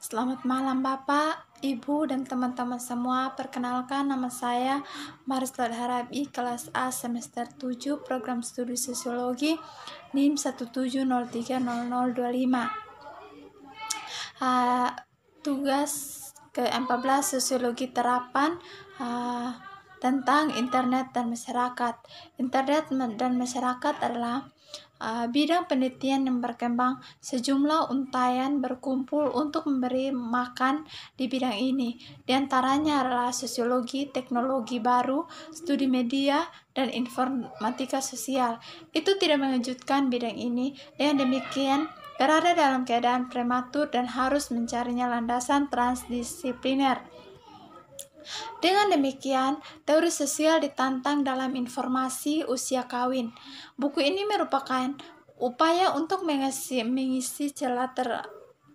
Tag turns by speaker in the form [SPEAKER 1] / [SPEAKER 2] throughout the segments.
[SPEAKER 1] Selamat malam Bapak, Ibu, dan teman-teman semua. Perkenalkan nama saya Maris Harabi, kelas A semester 7, program studi sosiologi, NIM 17030025. Uh, ah, tugas ke-14 sosiologi terapan uh, tentang internet dan masyarakat. Internet dan masyarakat adalah uh, bidang penelitian yang berkembang sejumlah untayan berkumpul untuk memberi makan di bidang ini. Di antaranya adalah sosiologi, teknologi baru, studi media, dan informatika sosial. Itu tidak mengejutkan bidang ini. Dengan demikian, berada dalam keadaan prematur dan harus mencarinya landasan transdisipliner. Dengan demikian, teori sosial ditantang dalam informasi usia kawin. Buku ini merupakan upaya untuk mengisi, mengisi celah ter,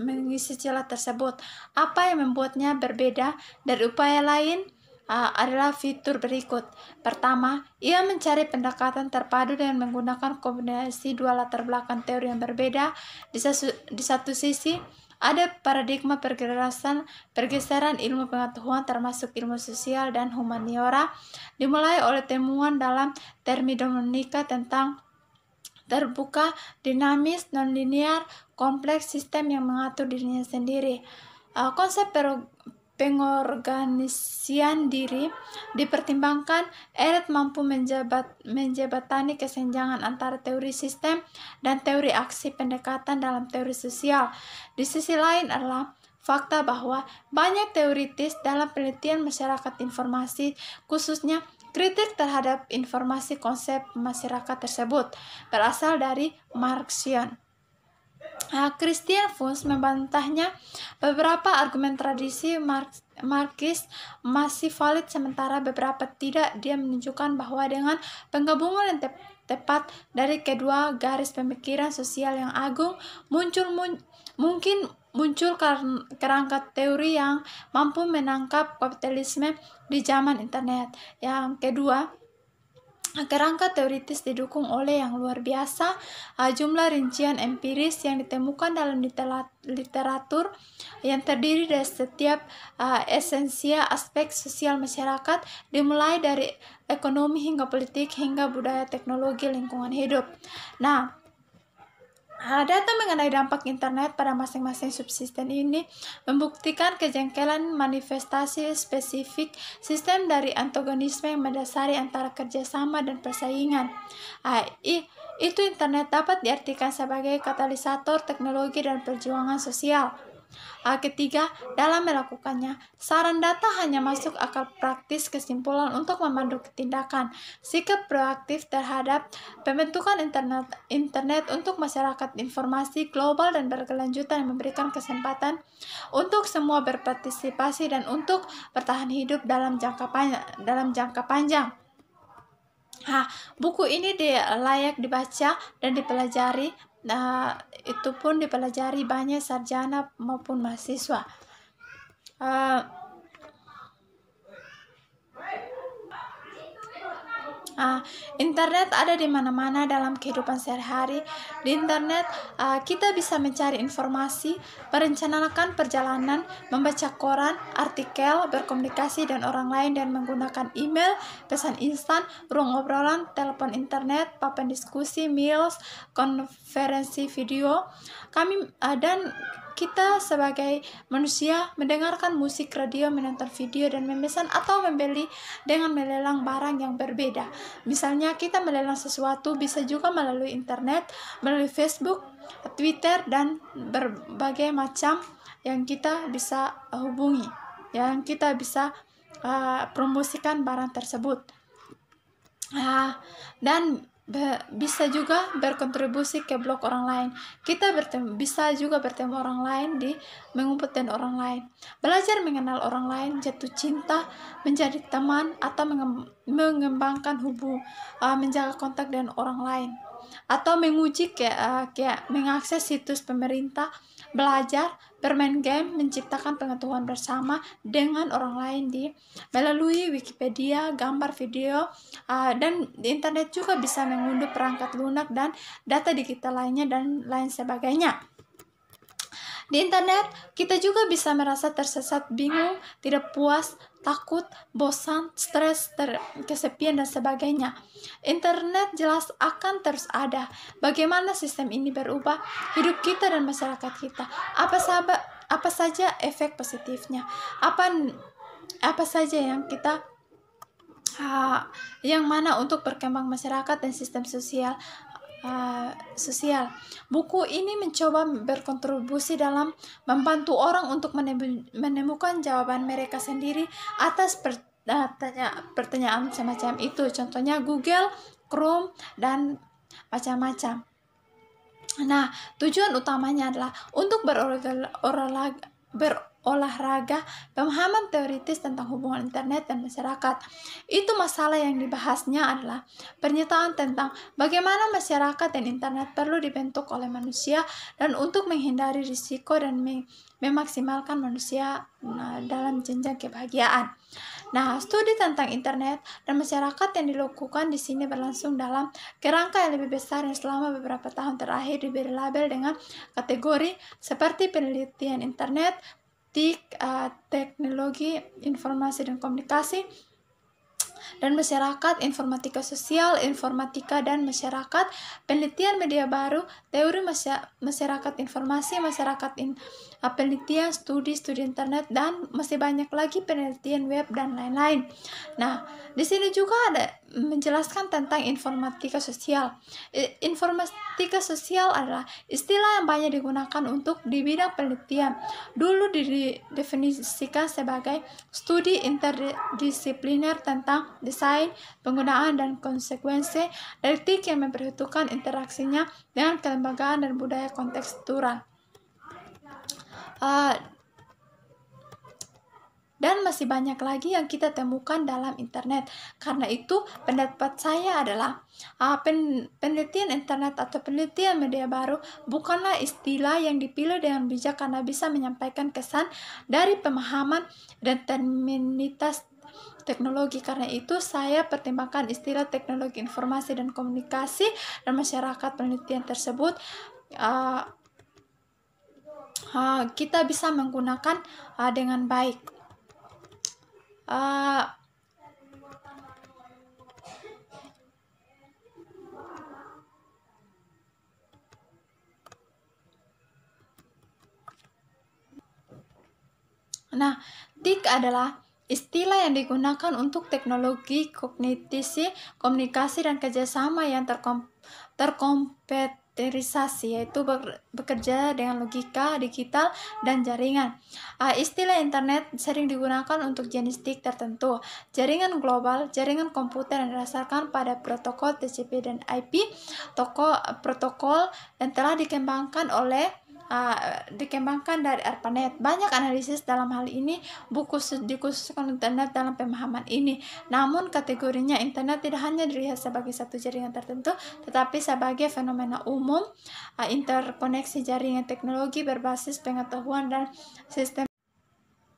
[SPEAKER 1] mengisi celah tersebut. Apa yang membuatnya berbeda dari upaya lain uh, adalah fitur berikut. Pertama, ia mencari pendekatan terpadu dengan menggunakan kombinasi dua latar belakang teori yang berbeda. Di, di satu sisi, ada paradigma pergerasan, pergeseran ilmu pengetahuan termasuk ilmu sosial dan humaniora dimulai oleh temuan dalam termodinamika tentang terbuka, dinamis, nonlinear, kompleks sistem yang mengatur dirinya sendiri. Eh, konsep pengorganisian diri dipertimbangkan Eret mampu menjabat, menjabatani kesenjangan antara teori sistem dan teori aksi pendekatan dalam teori sosial. Di sisi lain adalah fakta bahwa banyak teoritis dalam penelitian masyarakat informasi khususnya kritik terhadap informasi konsep masyarakat tersebut berasal dari Marxian. Ah, Christian Fuchs membantahnya beberapa argumen tradisi Marx Marxis masih valid sementara beberapa tidak. Dia menunjukkan bahwa dengan penggabungan yang tep tepat dari kedua garis pemikiran sosial yang agung muncul mun mungkin muncul kerangka teori yang mampu menangkap kapitalisme di zaman internet. Yang kedua, Kerangka teoritis didukung oleh yang luar biasa eh, jumlah rincian empiris yang ditemukan dalam literatur yang terdiri dari setiap uh, esensia aspek sosial masyarakat dimulai dari ekonomi hingga politik hingga budaya teknologi lingkungan hidup. Nah, data mengenai dampak internet pada masing-masing subsisten ini membuktikan kejengkelan manifestasi spesifik sistem dari antagonisme yang mendasari antara kerjasama dan persaingan. AI itu internet dapat diartikan sebagai katalisator teknologi dan perjuangan sosial. Ketiga, dalam melakukannya, saran data hanya masuk akal praktis kesimpulan untuk memandu tindakan. Sikap proaktif terhadap pembentukan internet, internet untuk masyarakat informasi global dan berkelanjutan yang memberikan kesempatan untuk semua berpartisipasi dan untuk bertahan hidup dalam jangka panjang. Dalam jangka panjang. Ha, buku ini layak dibaca dan dipelajari Nah, itu pun dipelajari banyak sarjana maupun mahasiswa. Uh, Uh, internet ada di mana-mana dalam kehidupan sehari-hari. Di internet uh, kita bisa mencari informasi, merencanakan perjalanan, membaca koran, artikel, berkomunikasi dan orang lain dan menggunakan email, pesan instan, ruang obrolan, telepon internet, papan diskusi, meals, konferensi video. Kami uh, dan kita sebagai manusia mendengarkan musik radio, menonton video, dan memesan atau membeli dengan melelang barang yang berbeda. Misalnya kita melelang sesuatu bisa juga melalui internet, melalui Facebook, Twitter, dan berbagai macam yang kita bisa eh, hubungi, yang kita bisa uh, promosikan barang tersebut. Uh, dan bisa juga berkontribusi ke blog orang lain. Kita bertemu, bisa juga bertemu orang lain di mengumpetkan orang lain. Belajar mengenal orang lain, jatuh cinta, menjadi teman atau mengembangkan hubung, eh, menjaga kontak dengan orang lain atau menguji kayak uh, kayak mengakses situs pemerintah, belajar, bermain game, menciptakan pengetahuan bersama dengan orang lain di melalui Wikipedia, gambar, video, uh, dan di internet juga bisa mengunduh perangkat lunak dan data digital lainnya dan lain sebagainya. Di internet, kita juga bisa merasa tersesat, bingung, tidak puas, takut, bosan, stres, ter kesepian, dan sebagainya. Internet jelas akan terus ada. Bagaimana sistem ini berubah hidup kita dan masyarakat kita? Apa sahabat, apa saja efek positifnya? Apa apa saja yang kita uh, yang mana untuk perkembangan masyarakat dan sistem sosial uh, sosial. Buku ini mencoba berkontribusi dalam membantu orang untuk menemukan jawaban mereka sendiri atas pertanyaan semacam itu. Contohnya Google, Chrome, dan macam-macam. Nah, tujuan utamanya adalah untuk berolahraga, berolahraga olahraga, pemahaman teoritis tentang hubungan internet dan masyarakat. Itu masalah yang dibahasnya adalah pernyataan tentang bagaimana masyarakat dan internet perlu dibentuk oleh manusia dan untuk menghindari risiko dan memaksimalkan manusia nah, dalam jenjang kebahagiaan. Nah, studi tentang internet dan masyarakat yang dilakukan di sini berlangsung dalam kerangka yang lebih besar yang selama beberapa tahun terakhir diberi label dengan kategori seperti penelitian internet, politik, uh, eh, teknologi informasi dan komunikasi, dan Masyarakat, Informatika Sosial, Informatika dan Masyarakat, Penelitian Media Baru, Teori Masyarakat Informasi, Masyarakat in, eh, Penelitian Studi, Studi Internet, dan masih banyak lagi penelitian web dan lain-lain. Nah, di sini juga ada menjelaskan tentang informatika sosial. Informatika sosial adalah istilah yang banyak digunakan untuk di bidang penelitian. Dulu didefinisikan sebagai studi interdisipliner tentang desain, penggunaan, dan konsekuensi etik yang memperhitungkan interaksinya dengan kelembagaan dan budaya kontekstural. Uh, dan masih banyak lagi yang kita temukan dalam internet. Karena itu, pendapat saya adalah uh, pen, penelitian internet atau penelitian media baru bukanlah istilah yang dipilih dengan bijak karena bisa menyampaikan kesan dari pemahaman dan terminitas teknologi. Karena itu saya pertimbangkan istilah teknologi informasi dan komunikasi dan masyarakat penelitian tersebut uh, uh, kita bisa menggunakan uh, dengan baik. Uh, Nah, TIK adalah Istilah yang digunakan untuk teknologi kognitisi, komunikasi, dan kerjasama yang terkom terkompeterisasi yaitu bekerja dengan logika digital dan jaringan. Uh, istilah internet sering digunakan untuk jenis tik tertentu. Jaringan global, jaringan komputer yang dirasakan pada protokol TCP dan IP, toko, protokol yang telah dikembangkan oleh uh, dikembangkan dari ARPANET. Banyak analisis dalam hal ini buku dikhususkan internet dalam pemahaman ini. Namun kategorinya internet tidak hanya dilihat sebagai satu jaringan tertentu, tetapi sebagai fenomena umum uh, interkoneksi jaringan teknologi berbasis pengetahuan dan sistem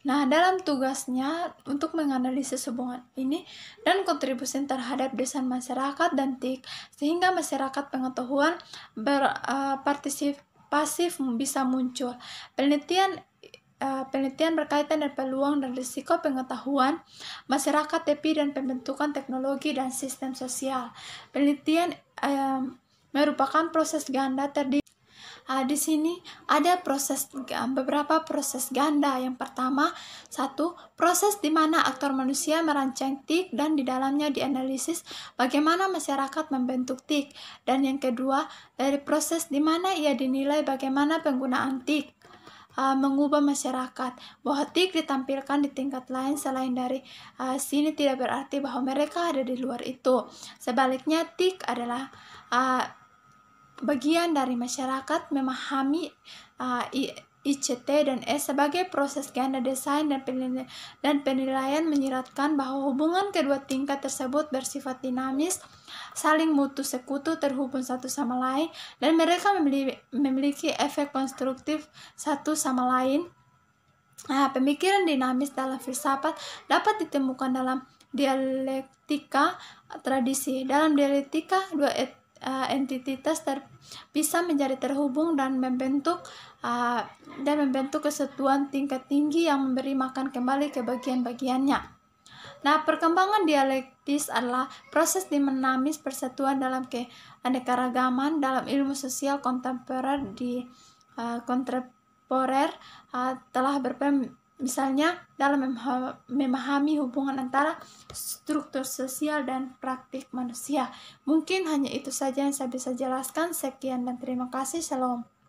[SPEAKER 1] Nah, dalam tugasnya untuk menganalisis hubungan ini dan kontribusi terhadap desain masyarakat dan TIK, sehingga masyarakat pengetahuan berpartisipasi ah, uh, pasif bisa muncul. Penelitian eh, penelitian berkaitan dengan peluang dan risiko pengetahuan masyarakat tepi dan pembentukan teknologi dan sistem sosial. Penelitian eh, merupakan proses ganda terdiri uh, di sini ada proses beberapa proses ganda. Yang pertama, satu proses di mana aktor manusia merancang tik dan di dalamnya dianalisis bagaimana masyarakat membentuk tik. Dan yang kedua, dari proses di mana ia dinilai bagaimana penggunaan tik uh, mengubah masyarakat. Bahwa tik ditampilkan di tingkat lain selain dari uh, sini tidak berarti bahwa mereka ada di luar itu. Sebaliknya tik adalah uh, bagian dari masyarakat memahami uh, ICT dan S e sebagai proses ganda desain dan penilaian, dan penilaian menyiratkan bahwa hubungan kedua tingkat tersebut bersifat dinamis, saling mutu sekutu terhubung satu sama lain, dan mereka memiliki, memiliki efek konstruktif satu sama lain. Nah, pemikiran dinamis dalam filsafat dapat ditemukan dalam dialektika tradisi. Dalam dialektika, dua et uh, entitas ter, bisa menjadi terhubung dan membentuk uh, dan membentuk kesatuan tingkat tinggi yang memberi makan kembali ke bagian-bagiannya. Nah, perkembangan dialektis adalah proses dinamis persatuan dalam keanekaragaman dalam ilmu sosial kontemporer di uh, kontemporer uh, telah berpen Misalnya, dalam memahami hubungan antara struktur sosial dan praktik manusia. Mungkin hanya itu saja yang saya bisa jelaskan. Sekian dan terima kasih. Shalom.